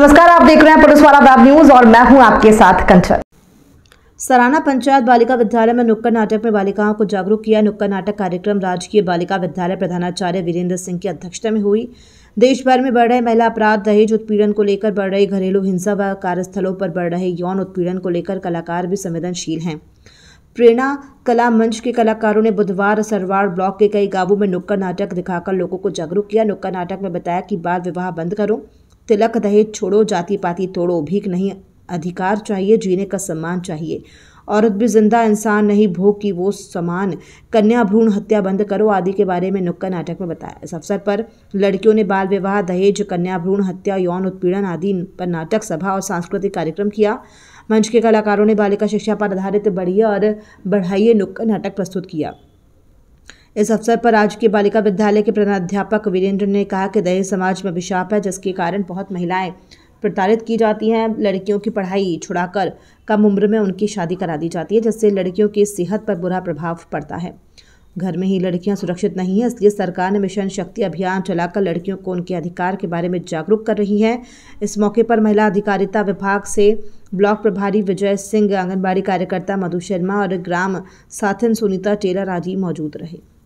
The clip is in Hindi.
नमस्कार आप देख रहे हैं पुलिस वाला वेब न्यूज और मैं हूं आपके साथ कंचन सराना पंचायत बालिका विद्यालय में नुक्कड़ नाटक में बालिकाओं को जागरूक किया नुक्कड़ नाटक कार्यक्रम राजकीय बालिका विद्यालय प्रधानाचार्य वीरेंद्र सिंह की अध्यक्षता में हुई देश भर में बढ़ रहे महिला अपराध दहेज उत्पीड़न को लेकर बढ़ रही घरेलू हिंसा व कार्यस्थलों पर बढ़ रहे यौन उत्पीड़न को लेकर कलाकार भी संवेदनशील हैं प्रेरणा कला मंच के कलाकारों ने बुधवार सरवाड़ ब्लॉक के कई गांवों में नुक्कड़ नाटक दिखाकर लोगों को जागरूक किया नुक्कड़ नाटक में बताया कि बाल विवाह बंद करो तिलक दहेज छोड़ो जाति पाति तोड़ो भीख नहीं अधिकार चाहिए जीने का सम्मान चाहिए औरत भी जिंदा इंसान नहीं भोग की वो समान कन्या भ्रूण हत्या बंद करो आदि के बारे में नुक्कड़ नाटक में बताया इस अवसर पर लड़कियों ने बाल विवाह दहेज कन्या भ्रूण हत्या यौन उत्पीड़न आदि पर नाटक सभा और सांस्कृतिक कार्यक्रम किया मंच के कलाकारों ने बालिका शिक्षा पर आधारित बढ़िया और बढ़ाइए नुक्कड़ नाटक प्रस्तुत किया इस अवसर पर राजकीय बालिका विद्यालय के प्रधानाध्यापक वीरेंद्र ने कहा कि दहेज समाज में अभिशाप है जिसके कारण बहुत महिलाएं प्रताड़ित की जाती हैं लड़कियों की पढ़ाई छुड़ाकर कम उम्र में उनकी शादी करा दी जाती है जिससे लड़कियों की सेहत पर बुरा प्रभाव पड़ता है घर में ही लड़कियां सुरक्षित नहीं हैं इसलिए सरकार ने मिशन शक्ति अभियान चलाकर लड़कियों को उनके अधिकार के बारे में जागरूक कर रही है इस मौके पर महिला अधिकारिता विभाग से ब्लॉक प्रभारी विजय सिंह आंगनबाड़ी कार्यकर्ता मधु शर्मा और ग्राम साथिन सुनीता टेलर आदि मौजूद रहे